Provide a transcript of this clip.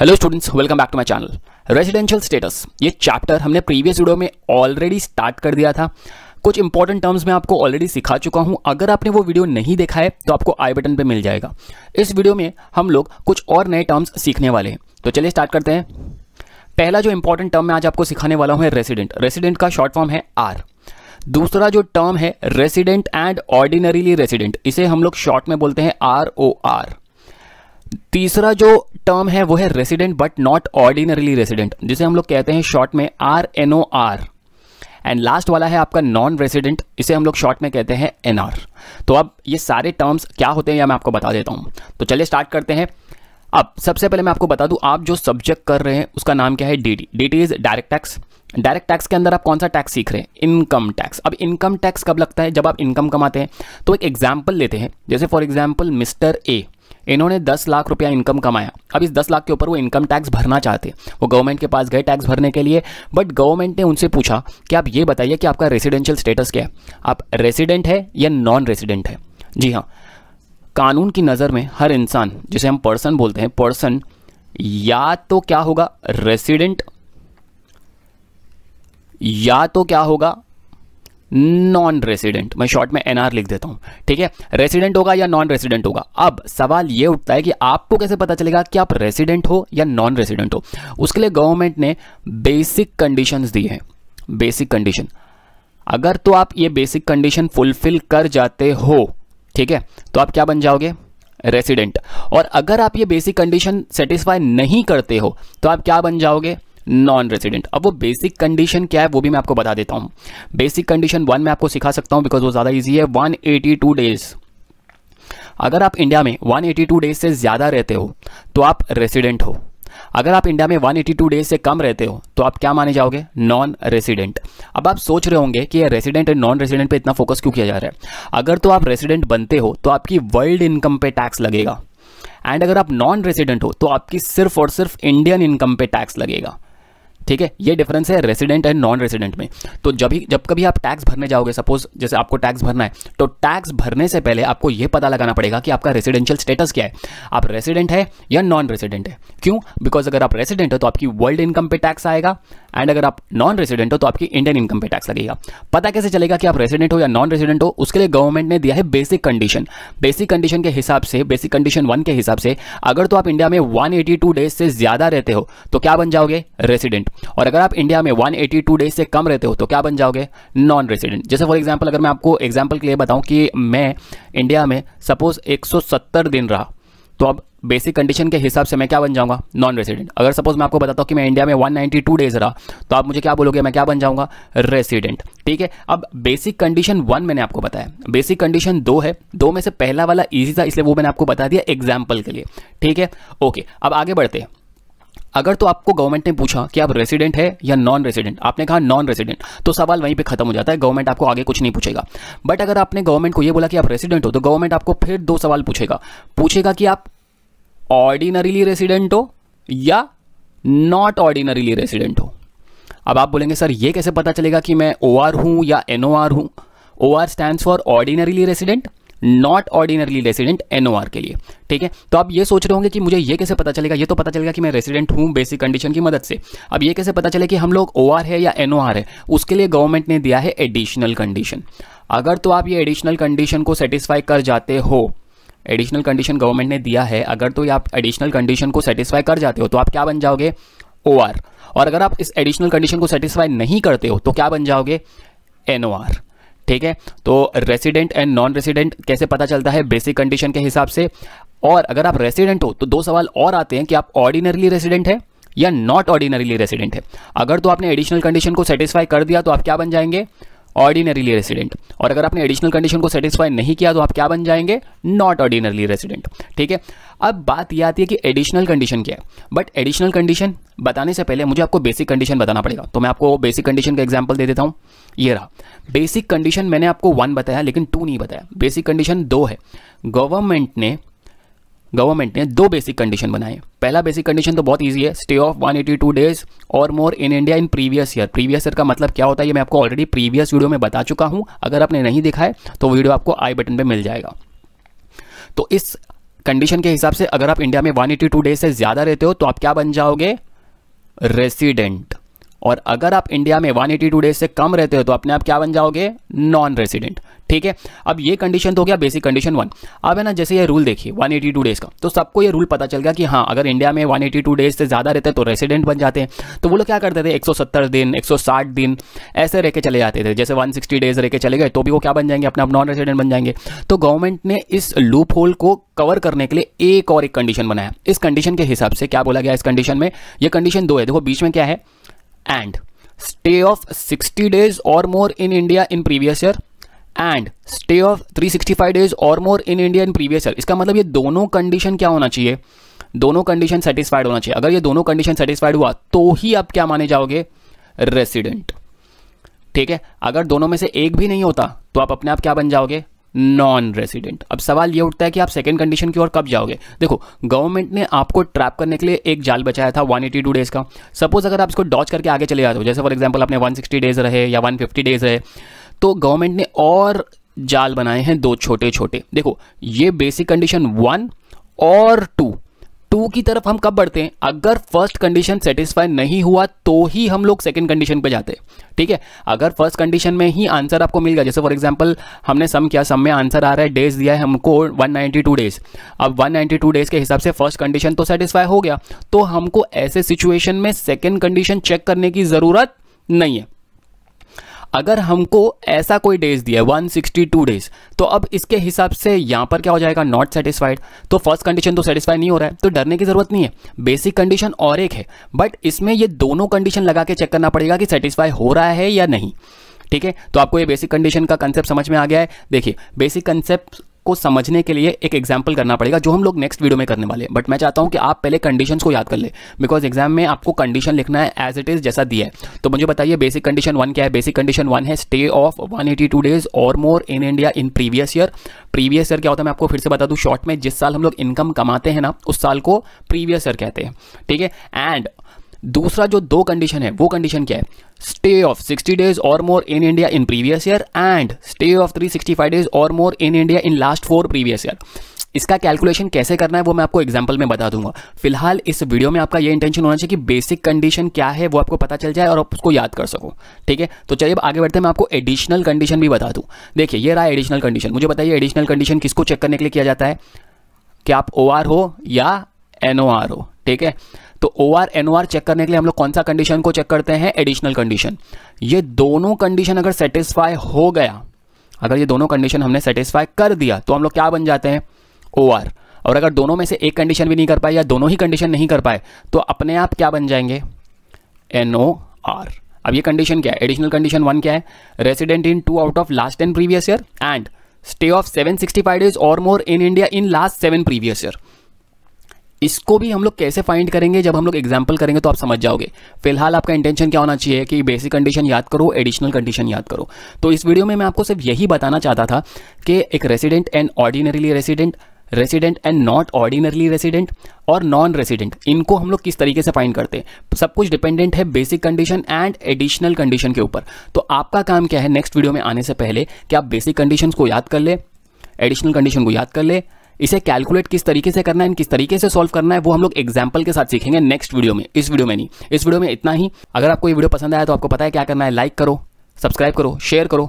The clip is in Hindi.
hello students welcome back to my channel residential status ये चैप्टर हमने प्रीवियस वीडियो में ऑलरेडी स्टार्ट कर दिया था कुछ इंपॉर्टेंट टर्म्स मैं आपको ऑलरेडी सिखा चुका हूं अगर आपने वो वीडियो नहीं देखा है तो आपको आई बटन पे मिल जाएगा इस वीडियो में हम लोग कुछ और नए टर्म्स सीखने वाले हैं तो चलिए स्टार्ट करते हैं पहला जो इंपॉर्टेंट टर्म मैं आज आपको सिखाने वाला हूँ रेसिडेंट रेसिडेंट का शॉर्ट फॉर्म है आर दूसरा जो टर्म है रेसिडेंट एंड ऑर्डिनरीली रेसिडेंट इसे हम लोग शॉर्ट में बोलते हैं आर ओ आर तीसरा जो टर्म है वो है resident but not ordinarily resident जिसे हम लोग कहते हैं शॉर्ट में R N O R and last वाला है आपका नॉन रेसिडेंट इसे हम लोग शॉर्ट में कहते हैं एन आर तो अब ये सारे टर्म्स क्या होते हैं या मैं आपको बता देता हूँ तो चलिए स्टार्ट करते हैं अब सबसे पहले मैं आपको बता दूं आप जो सब्जेक्ट कर रहे हैं उसका नाम क्या है D D D T is direct tax direct tax के अंदर आप कौन सा टैक्स सीख रहे हैं इनकम टैक्स अब इनकम टैक्स कब लगता है जब आप इनकम कमाते हैं तो एक एग्जाम्पल लेते हैं जैसे फॉर एग्जाम्पल मिस्टर ए इन्होंने दस लाख रुपया इनकम कमाया अब इस दस लाख के ऊपर वो इनकम टैक्स भरना चाहते वो गवर्नमेंट के पास गए टैक्स भरने के लिए बट गवर्नमेंट ने उनसे पूछा कि आप ये बताइए कि आपका रेसिडेंशियल स्टेटस क्या है आप रेसिडेंट है या नॉन रेसिडेंट है जी हाँ कानून की नज़र में हर इंसान जिसे हम पर्सन बोलते हैं पर्सन या तो क्या होगा रेसिडेंट या तो क्या होगा नॉन रेसिडेंट मैं शॉर्ट में एनआर लिख देता हूं ठीक है रेसिडेंट होगा या नॉन रेसिडेंट होगा अब सवाल यह उठता है कि आपको कैसे पता चलेगा कि आप रेसिडेंट हो या नॉन रेसिडेंट हो उसके लिए गवर्नमेंट ने बेसिक कंडीशन दी हैं बेसिक कंडीशन अगर तो आप ये बेसिक कंडीशन फुलफिल कर जाते हो ठीक है तो आप क्या बन जाओगे रेसिडेंट और अगर आप ये बेसिक कंडीशन सेटिस्फाई नहीं करते हो तो आप क्या बन जाओगे नॉन रेजिडेंट अब वो बेसिक कंडीशन क्या है वो भी मैं आपको बता देता हूँ बेसिक कंडीशन वन मैं आपको सिखा सकता हूँ बिकॉज वो ज़्यादा ईजी है वन एटी टू डेज़ अगर आप इंडिया में 182 डेज से ज़्यादा रहते हो तो आप रेसिडेंट हो अगर आप इंडिया में 182 डेज से कम रहते हो तो आप क्या माने जाओगे नॉन रेसिडेंट अब आप सोच रहे होंगे कि रेसिडेंट एंड नॉन रेसिडेंट पे इतना फोकस क्यों किया जा रहा है अगर तो आप रेसिडेंट बनते हो तो आपकी वर्ल्ड इनकम पे टैक्स लगेगा एंड अगर आप नॉन रेसिडेंट हो तो आपकी सिर्फ और सिर्फ इंडियन इनकम पे टैक्स लगेगा ठीक है ये डिफरेंस है रेसिडेंट एंड नॉन रेसिडेंट में तो जब ही जब कभी आप टैक्स भरने जाओगे सपोज जैसे आपको टैक्स भरना है तो टैक्स भरने से पहले आपको ये पता लगाना पड़ेगा कि आपका रेसिडेंशियल स्टेटस क्या है आप रेसिडेंट है या नॉन रेसिडेंट है क्यों बिकॉज अगर आप रेसिडेंट हो तो आपकी वर्ल्ड इनकम पे टैक्स आएगा एंड अगर आप नॉन रेसिडेंट हो तो आपकी इंडियन इनकम पे टैक्स लगेगा पता कैसे चलेगा कि आप रेसिडेंट हो या नॉन रेसिडेंट हो उसके लिए गवर्नमेंट ने दिया है बेसिक कंडीशन बेसिक कंडीशन के हिसाब से बेसिक कंडीशन वन के हिसाब से अगर तो आप इंडिया में 182 डेज से ज़्यादा रहते हो तो क्या बन जाओगे रेसिडेंट और अगर आप इंडिया में 182 डेज से कम रहते हो तो क्या बन जाओगे नॉन रेसिडेंट जैसे फॉर एग्जाम्पल अगर मैं आपको एग्जाम्पल के लिए बताऊँ कि मैं इंडिया में सपोज 170 दिन रहा तो अब बेसिक कंडीशन के हिसाब से मैं क्या बन जाऊंगा नॉन रेसिडेंट अगर सपोज मैं आपको बताता हूँ कि मैं इंडिया में 192 डेज रहा तो आप मुझे क्या बोलोगे मैं क्या बन जाऊंगा रेसिडेंट ठीक है अब बेसिक कंडीशन वन मैंने आपको बताया बेसिक कंडीशन दो है दो में से पहला वाला ईजी था इसलिए वो मैंने आपको बता दिया एग्जाम्पल के लिए ठीक है ओके अब आगे बढ़ते हैं अगर तो आपको गवर्नमेंट ने पूछा कि आप रेसिडेंट है या नॉन रेसिडेंट आपने कहा नॉन रेसिडेंट तो सवाल वहीं पे खत्म हो जाता है गवर्नमेंट आपको आगे कुछ नहीं पूछेगा बट अगर आपने गवर्नमेंट को ये बोला कि आप रेसिडेंट हो तो गवर्नमेंट आपको फिर दो सवाल पूछेगा पूछेगा कि आप ऑर्डिनरीली रेसिडेंट हो या नॉट ऑर्डिनरीली रेसिडेंट हो अब आप बोलेंगे सर ये कैसे पता चलेगा कि मैं ओ आर हूँ या एन ओ आर हूँ O R stand for ordinarily resident not ordinarily resident NOR के लिए ठीक है तो आप ये सोच रहे होंगे कि मुझे ये कैसे पता चलेगा ये तो पता चलेगा कि मैं रेसिडेंट हूँ बेसिक कंडीशन की मदद से अब ये कैसे पता चले कि हम लोग ओ है या एन है उसके लिए गवर्नमेंट ने दिया है एडिशनल कंडीशन अगर तो आप ये एडिशनल कंडीशन को सेटिस्फाई कर जाते हो एडिशनल कंडीशन गवर्नमेंट ने दिया है अगर तो ये आप एडिशनल कंडीशन को सेटिस्फाई कर जाते हो तो आप क्या बन जाओगे ओ और अगर आप इस एडिशनल कंडीशन को सेटिस्फाई नहीं करते हो तो क्या बन जाओगे एन ओ आर ठीक है तो रेसिडेंट एंड नॉन रेसिडेंट कैसे पता चलता है बेसिक कंडीशन के हिसाब से और अगर आप रेसिडेंट हो तो दो सवाल और आते हैं कि आप ऑर्डिनरली रेसिडेंट है या नॉट ऑर्डिनरीली रेसिडेंट है अगर तो आपने एडिशनल कंडीशन को सेटिस्फाई कर दिया तो आप क्या बन जाएंगे ऑर्डिनरीली रेसिडेंट और अगर आपने एडिशनल कंडीशन को सेटिस्फाई नहीं किया तो आप क्या बन जाएंगे नॉट ऑर्डिनरली रेसिडेंट ठीक है अब बात यह आती है कि एडिशनल कंडीशन क्या है बट एडिशनल कंडीशन बताने से पहले मुझे आपको बेसिक कंडीशन बताना पड़ेगा तो मैं आपको बेसिक कंडीशन का एग्जाम्पल दे देता हूँ ये रहा बेसिक कंडीशन मैंने आपको वन बताया लेकिन टू नहीं बताया बेसिक कंडीशन दो है गवर्नमेंट ने गवर्नमेंट ने दो बेसिक कंडीशन बनाए पहला बेसिक कंडीशन तो बहुत ईजी है स्टे ऑफ 182 डेज और more in India in previous year previous year का मतलब क्या होता है ये मैं आपको ऑलरेडी प्रीवियस वीडियो में बता चुका हूं अगर आपने नहीं देखा है तो वीडियो आपको आई बटन पर मिल जाएगा तो इस कंडीशन के हिसाब से अगर आप इंडिया में वन डेज से ज़्यादा रहते हो तो आप क्या बन जाओगे रेसिडेंट और अगर आप इंडिया में 182 डेज से कम रहते हो तो अपने आप क्या बन जाओगे नॉन रेसिडेंट ठीक है अब ये कंडीशन तो हो गया बेसिक कंडीशन वन अब है ना जैसे ये रूल देखिए 182 डेज का तो सबको ये रूल पता चल गया कि हाँ अगर इंडिया में 182 डेज से ज़्यादा रहते तो रेसिडेंट बन जाते हैं तो वो लोग क्या करते थे 170 दिन 160 दिन ऐसे रह के चले जाते थे जैसे 160 डेज रह के चले गए तो भी वो क्या बन जाएंगे अपने आप नॉन रेसिडेंट बन जाएंगे तो गवर्नमेंट ने इस लूप होल को कवर करने के लिए एक और एक कंडीशन बनाया इस कंडीशन के हिसाब से क्या बोला गया इस कंडीशन में यह कंडीशन दो है देखो बीच में क्या है एंड स्टे ऑफ 60 डेज और more in India in previous year and stay of 365 days और more in India in previous year इसका मतलब ये दोनों कंडीशन क्या होना चाहिए दोनों कंडीशन सेटिस्फाइड होना चाहिए अगर ये दोनों कंडीशन सेटिस्फाइड हुआ तो ही आप क्या माने जाओगे रेसिडेंट ठीक है अगर दोनों में से एक भी नहीं होता तो आप अपने आप क्या बन जाओगे नॉन रेसिडेंट अब सवाल ये उठता है कि आप सेकेंड कंडीशन की ओर कब जाओगे देखो गवर्नमेंट ने आपको ट्रैप करने के लिए एक जाल बचाया था 182 डेज का सपोज अगर आप इसको डॉच करके आगे चले जाते हो जैसे फॉर एग्जाम्पल आपने 160 डेज रहे या 150 डेज रहे तो गवर्नमेंट ने और जाल बनाए हैं दो छोटे छोटे देखो ये बेसिक कंडीशन वन और टू टू की तरफ हम कब बढ़ते हैं अगर फर्स्ट कंडीशन सेटिस्फाई नहीं हुआ तो ही हम लोग सेकंड कंडीशन पे जाते हैं ठीक है अगर फर्स्ट कंडीशन में ही आंसर आपको मिल गया जैसे फॉर एग्जांपल हमने सम किया सम में आंसर आ रहा है डेज दिया है हमको 192 डेज अब 192 डेज के हिसाब से फर्स्ट कंडीशन तो सेटिस्फाई हो गया तो हमको ऐसे सिचुएशन में सेकेंड कंडीशन चेक करने की ज़रूरत नहीं है अगर हमको ऐसा कोई डेज दिया वन सिक्सटी टू डेज तो अब इसके हिसाब से यहाँ पर क्या हो जाएगा नॉट सेटिस्फाइड तो फर्स्ट कंडीशन तो सेटिस्फाई नहीं हो रहा है तो डरने की जरूरत नहीं है बेसिक कंडीशन और एक है बट इसमें ये दोनों कंडीशन लगा के चेक करना पड़ेगा कि सेटिस्फाई हो रहा है या नहीं ठीक है तो आपको ये बेसिक कंडीशन का कंसेप्ट समझ में आ गया है देखिए बेसिक कंसेप्ट को समझने के लिए एक एग्जाम्पल करना पड़ेगा जो हम लोग नेक्स्ट वीडियो में करने वाले हैं बट मैं चाहता हूं कि आप पहले कंडीशन को याद कर ले बिकॉज एग्जाम में आपको कंडीशन लिखना है एज इट इज़ जैसा दिया है तो मुझे बताइए बेसिक कंडीशन वन क्या है बेसिक कंडीशन वन है स्टे ऑफ टू डेज और more in India in previous year previous year क्या होता है मैं आपको फिर से बता दूँ शॉर्ट में जिस साल हम लोग इनकम कमाते हैं ना उस साल को प्रीवियस ईयर कहते हैं ठीक है एंड दूसरा जो दो कंडीशन है वो कंडीशन क्या है स्टे ऑफ 60 डेज और more in India in previous year and stay of 365 days और more in India in last four previous year इसका कैलकुलेशन कैसे करना है वो मैं आपको एग्जाम्पल में बता दूंगा फिलहाल इस वीडियो में आपका ये इंटेंशन होना चाहिए कि बेसिक कंडीशन क्या है वो आपको पता चल जाए और आप उसको याद कर सको ठीक है तो चलिए आगे बढ़ते हैं मैं आपको एडिशनल कंडीशन भी बता दूँ देखिए ये रहा एडिशनल कंडीशन मुझे बताइए एडिशनल कंडीशन किसको चेक करने के लिए किया जाता है कि आप ओ हो या एन हो ठीक है तो O R N O R check करने के लिए हम लोग कौन सा कंडीशन को चेक करते हैं एडिशनल कंडीशन ये दोनों कंडीशन अगर सेटिस्फाई हो गया अगर ये दोनों कंडीशन हमने सेटिस्फाई कर दिया तो हम लोग क्या बन जाते हैं ओ आर और अगर दोनों में से एक कंडीशन भी नहीं कर पाए या दोनों ही कंडीशन नहीं कर पाए तो अपने आप क्या बन जाएंगे एन ओ आर अब ये कंडीशन क्या है एडिशनल कंडीशन वन क्या है resident in two out of last ten previous year and stay of seven sixty five days और more in India in last seven previous year इसको भी हम लोग कैसे फाइंड करेंगे जब हम लोग एग्जाम्पल करेंगे तो आप समझ जाओगे फिलहाल आपका इंटेंशन क्या होना चाहिए कि बेसिक कंडीशन याद करो एडिशनल कंडीशन याद करो तो इस वीडियो में मैं आपको सिर्फ यही बताना चाहता था कि एक resident and ordinarily resident resident and not ordinarily resident और नॉन रेसिडेंट इनको हम लोग किस तरीके से फाइंड करते हैं सब कुछ डिपेंडेंट है basic condition and additional condition के ऊपर तो आपका काम क्या है नेक्स्ट वीडियो में आने से पहले कि आप बेसिक कंडीशन को याद कर ले एडिशनल कंडीशन को याद कर ले इसे कैलकुलेट किस तरीके से करना है किस तरीके से सॉल्व करना है वो हम लोग एग्जाम्पल के साथ सीखेंगे नेक्स्ट वीडियो में इस वीडियो में नहीं इस वीडियो में इतना ही अगर आपको ये वीडियो पसंद आया तो आपको पता है क्या करना है लाइक करो सब्सक्राइब करो शेयर करो